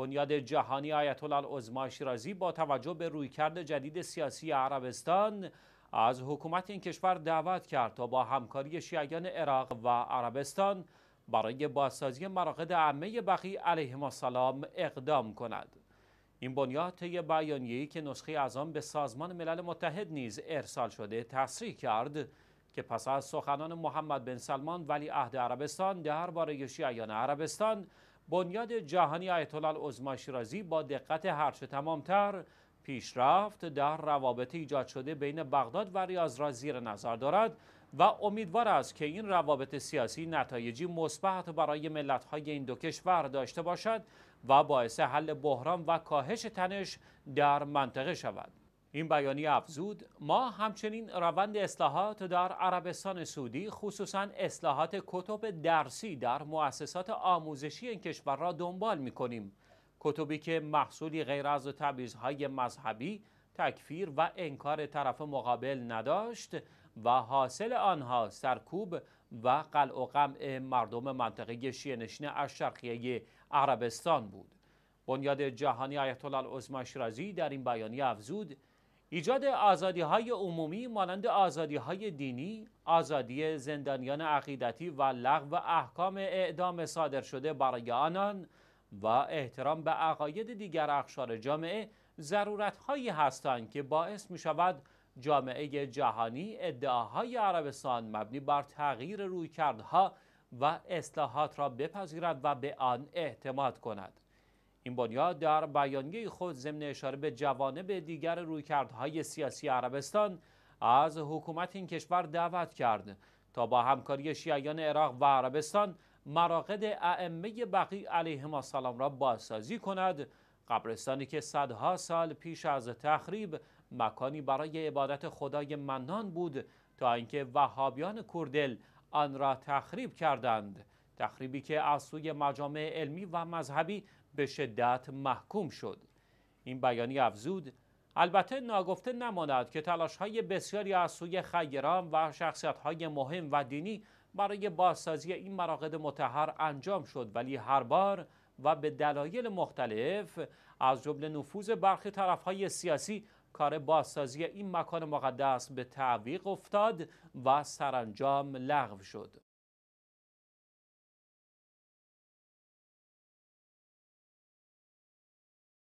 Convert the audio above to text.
بنیاد جهانی آیت الله العظما شیرازی با توجه به رویکرد جدید سیاسی عربستان از حکومت این کشور دعوت کرد تا با همکاری شیعیان عراق و عربستان برای بازسازی مراقد عمه بقی علیهم السلام اقدام کند این بنیاد طی بیانیه‌ای که نسخه از آن به سازمان ملل متحد نیز ارسال شده تصریح کرد که پس از سخنان محمد بن سلمان ولی عهد عربستان درباره شیعیان عربستان بنیاد جهانی آیت الله عظما شیرازی با دقت هرچه تمامتر پیشرفت در روابط ایجاد شده بین بغداد و ریاض را زیر نظر دارد و امیدوار است که این روابط سیاسی نتایجی مثبت برای ملت‌های این دو کشور داشته باشد و باعث حل بحران و کاهش تنش در منطقه شود. این بیانیه افزود ما همچنین روند اصلاحات در عربستان سعودی خصوصا اصلاحات کتب درسی در مؤسسات آموزشی این کشور را دنبال می کنیم کتبی که محصولی غیر از تبیزهای مذهبی تکفیر و انکار طرف مقابل نداشت و حاصل آنها سرکوب و قلع و قمع مردم منطقه نشین اشرقیه عربستان بود بنیاد جهانی آیت الله العظمی شیرازی در این بیانیه افزود ایجاد آزادی های عمومی مانند آزادی های دینی، آزادی زندانیان عقیدتی و لغو احکام اعدام صادر شده برای آنان و احترام به عقاید دیگر اخشار جامعه ضرورت هایی هستند که باعث می شود جامعه جهانی ادعاهای عربستان مبنی بر تغییر رویکردها و اصلاحات را بپذیرد و به آن اعتماد کند. این بنیاد در بیانیه خود ضمن اشاره به جوانب دیگر رویکردهای سیاسی عربستان از حکومت این کشور دعوت کرد تا با همکاری شیعیان عراق و عربستان مراقد ائمه بقی علیهم سلام را بازسازی کند قبرستانی که صدها سال پیش از تخریب مکانی برای عبادت خدای منان بود تا اینکه وهابیان کردل آن را تخریب کردند تخریبی که از سوی مجامع علمی و مذهبی به شدت محکوم شد این بیانیه افزود البته ناگفته نماند که تلاش های بسیاری از سوی خیران و شخصیت های مهم و دینی برای بازسازی این مراقد متحر انجام شد ولی هر بار و به دلایل مختلف از جمله نفوذ برخی طرف های سیاسی کار بازسازی این مکان مقدس به تعویق افتاد و سرانجام لغو شد